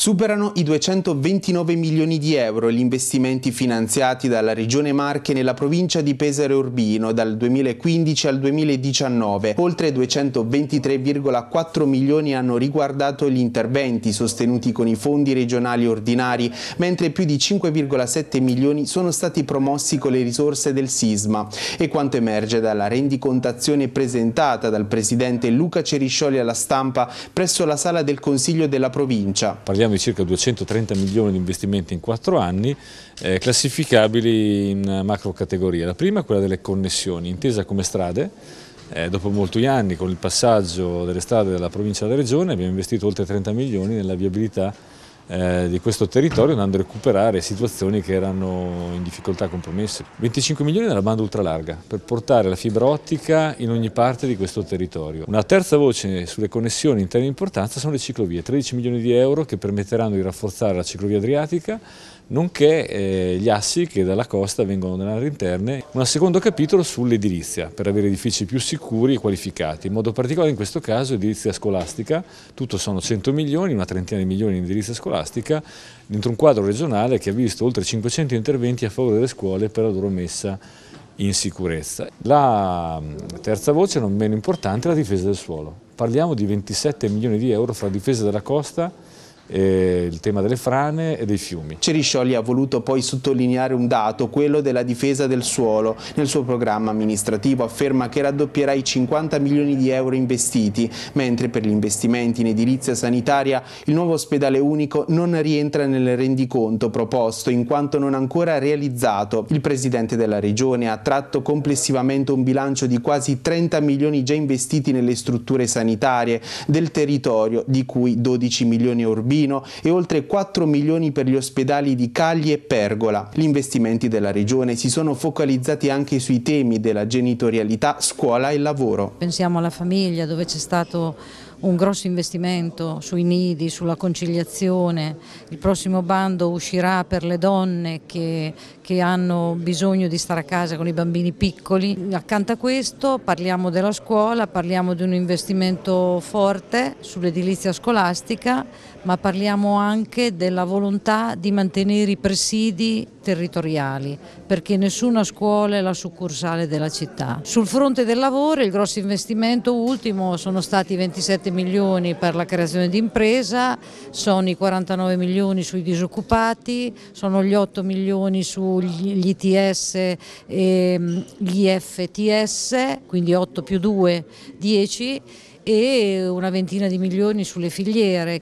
Superano i 229 milioni di euro gli investimenti finanziati dalla Regione Marche nella provincia di Pesaro Urbino dal 2015 al 2019. Oltre 223,4 milioni hanno riguardato gli interventi sostenuti con i fondi regionali ordinari, mentre più di 5,7 milioni sono stati promossi con le risorse del sisma. E quanto emerge dalla rendicontazione presentata dal presidente Luca Ceriscioli alla stampa presso la sala del Consiglio della provincia. Parliamo parliamo di circa 230 milioni di investimenti in quattro anni, eh, classificabili in macro categorie. La prima è quella delle connessioni, intesa come strade, eh, dopo molti anni con il passaggio delle strade dalla provincia alla regione abbiamo investito oltre 30 milioni nella viabilità eh, di questo territorio andando a recuperare situazioni che erano in difficoltà compromesse. 25 milioni nella banda ultralarga per portare la fibra ottica in ogni parte di questo territorio. Una terza voce sulle connessioni in termini di importanza sono le ciclovie, 13 milioni di euro che permetteranno di rafforzare la ciclovia adriatica nonché eh, gli assi che dalla costa vengono dalle aree interne. Un secondo capitolo sull'edilizia, per avere edifici più sicuri e qualificati, in modo particolare in questo caso edilizia scolastica, tutto sono 100 milioni, una trentina di milioni in edilizia scolastica, scolastica dentro un quadro regionale che ha visto oltre 500 interventi a favore delle scuole per la loro messa in sicurezza. La terza voce, non meno importante, è la difesa del suolo. Parliamo di 27 milioni di euro fra difesa della costa eh, il tema delle frane e dei fiumi. Ceriscioli ha voluto poi sottolineare un dato, quello della difesa del suolo. Nel suo programma amministrativo afferma che raddoppierà i 50 milioni di euro investiti, mentre per gli investimenti in edilizia sanitaria il nuovo ospedale unico non rientra nel rendiconto proposto in quanto non ancora realizzato. Il Presidente della Regione ha tratto complessivamente un bilancio di quasi 30 milioni già investiti nelle strutture sanitarie del territorio, di cui 12 milioni urbani Torino e oltre 4 milioni per gli ospedali di Cagli e Pergola. Gli investimenti della Regione si sono focalizzati anche sui temi della genitorialità, scuola e lavoro. Pensiamo alla famiglia dove c'è stato un grosso investimento sui nidi, sulla conciliazione, il prossimo bando uscirà per le donne che, che, hanno bisogno di stare a casa con i bambini piccoli. Accanto a questo parliamo della scuola, parliamo di un investimento forte sull'edilizia scolastica, ma parliamo anche della volontà di mantenere i presidi territoriali perché nessuna scuola è la succursale della città. Sul fronte del lavoro il grosso investimento ultimo sono stati 27 milioni per la creazione di impresa, sono i 49 milioni sui disoccupati, sono gli 8 milioni sugli ITS e mm, gli FTS, quindi 8 più 2, 10 e una ventina di milioni sulle filiere.